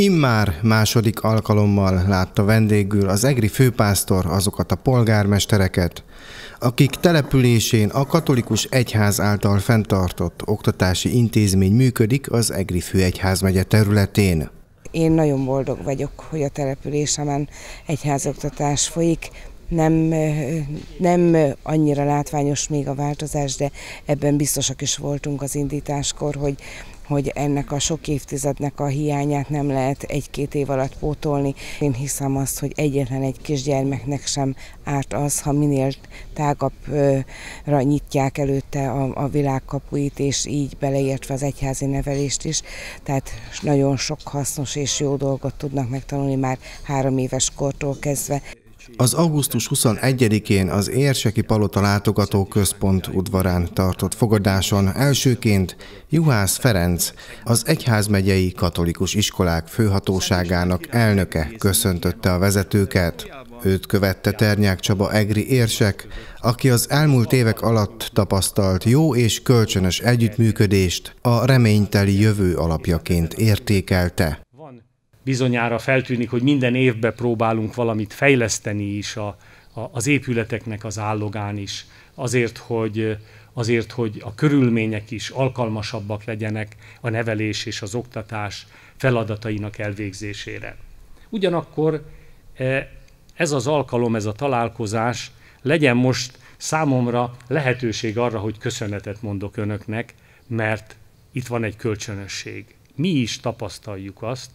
Immár második alkalommal látta vendégül az egri főpásztor azokat a polgármestereket, akik településén a katolikus egyház által fenntartott oktatási intézmény működik az egri főegyházmegye területén. Én nagyon boldog vagyok, hogy a településemen egyházoktatás folyik, nem, eh, nem annyira látványos még a változás, de ebben biztosak is voltunk az indításkor, hogy, hogy ennek a sok évtizednek a hiányát nem lehet egy-két év alatt pótolni. Én hiszem azt, hogy egyetlen egy kisgyermeknek sem árt az, ha minél tágabbra nyitják előtte a, a világkapuit, és így beleértve az egyházi nevelést is. Tehát nagyon sok hasznos és jó dolgot tudnak megtanulni már három éves kortól kezdve. Az augusztus 21-én az Érseki Palota Látogató Központ udvarán tartott fogadáson elsőként Juhász Ferenc, az Egyházmegyei Katolikus Iskolák Főhatóságának elnöke köszöntötte a vezetőket. Őt követte Ternyák Csaba Egri érsek, aki az elmúlt évek alatt tapasztalt jó és kölcsönös együttműködést a reményteli jövő alapjaként értékelte bizonyára feltűnik, hogy minden évben próbálunk valamit fejleszteni is a, a, az épületeknek az állogán is, azért hogy, azért, hogy a körülmények is alkalmasabbak legyenek a nevelés és az oktatás feladatainak elvégzésére. Ugyanakkor e, ez az alkalom, ez a találkozás legyen most számomra lehetőség arra, hogy köszönetet mondok önöknek, mert itt van egy kölcsönösség. Mi is tapasztaljuk azt,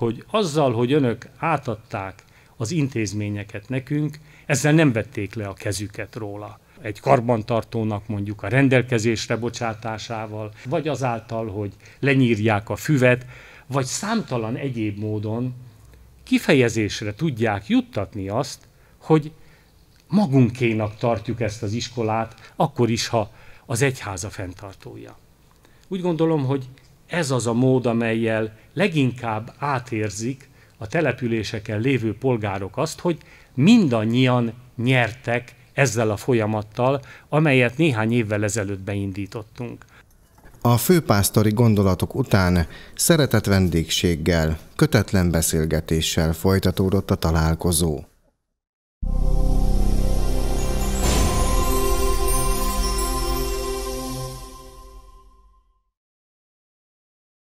hogy azzal, hogy önök átadták az intézményeket nekünk, ezzel nem vették le a kezüket róla. Egy karbantartónak mondjuk a rendelkezésre bocsátásával, vagy azáltal, hogy lenyírják a füvet, vagy számtalan egyéb módon kifejezésre tudják juttatni azt, hogy magunkénak tartjuk ezt az iskolát, akkor is, ha az egyháza fenntartója. Úgy gondolom, hogy ez az a mód, amelyel leginkább átérzik a településeken lévő polgárok azt, hogy mindannyian nyertek ezzel a folyamattal, amelyet néhány évvel ezelőtt beindítottunk. A főpásztori gondolatok után szeretett vendégséggel, kötetlen beszélgetéssel folytatódott a találkozó.